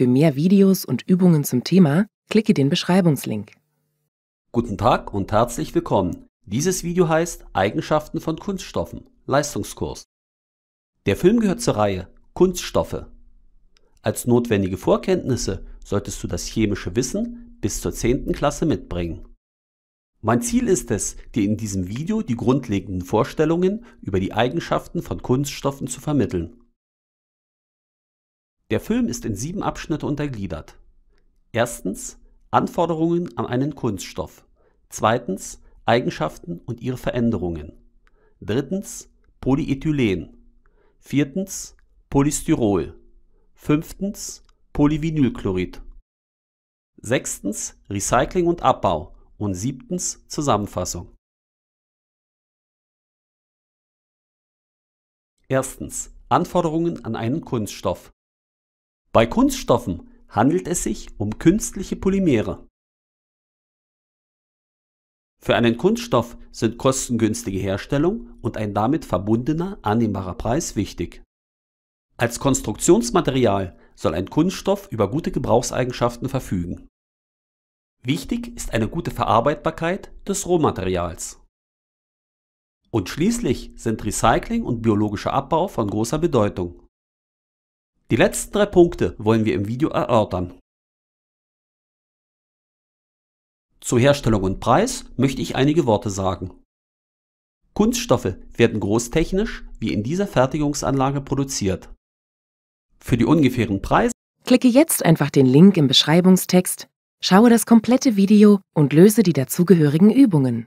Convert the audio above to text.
Für mehr Videos und Übungen zum Thema klicke den Beschreibungslink. Guten Tag und herzlich willkommen. Dieses Video heißt Eigenschaften von Kunststoffen, Leistungskurs. Der Film gehört zur Reihe Kunststoffe. Als notwendige Vorkenntnisse solltest du das chemische Wissen bis zur 10. Klasse mitbringen. Mein Ziel ist es, dir in diesem Video die grundlegenden Vorstellungen über die Eigenschaften von Kunststoffen zu vermitteln. Der Film ist in sieben Abschnitte untergliedert. Erstens Anforderungen an einen Kunststoff. Zweitens Eigenschaften und ihre Veränderungen. Drittens Polyethylen. Viertens Polystyrol. Fünftens Polyvinylchlorid. Sechstens Recycling und Abbau. Und siebtens Zusammenfassung. Erstens Anforderungen an einen Kunststoff. Bei Kunststoffen handelt es sich um künstliche Polymere. Für einen Kunststoff sind kostengünstige Herstellung und ein damit verbundener annehmbarer Preis wichtig. Als Konstruktionsmaterial soll ein Kunststoff über gute Gebrauchseigenschaften verfügen. Wichtig ist eine gute Verarbeitbarkeit des Rohmaterials. Und schließlich sind Recycling und biologischer Abbau von großer Bedeutung. Die letzten drei Punkte wollen wir im Video erörtern. Zur Herstellung und Preis möchte ich einige Worte sagen. Kunststoffe werden großtechnisch wie in dieser Fertigungsanlage produziert. Für die ungefähren Preise klicke jetzt einfach den Link im Beschreibungstext, schaue das komplette Video und löse die dazugehörigen Übungen.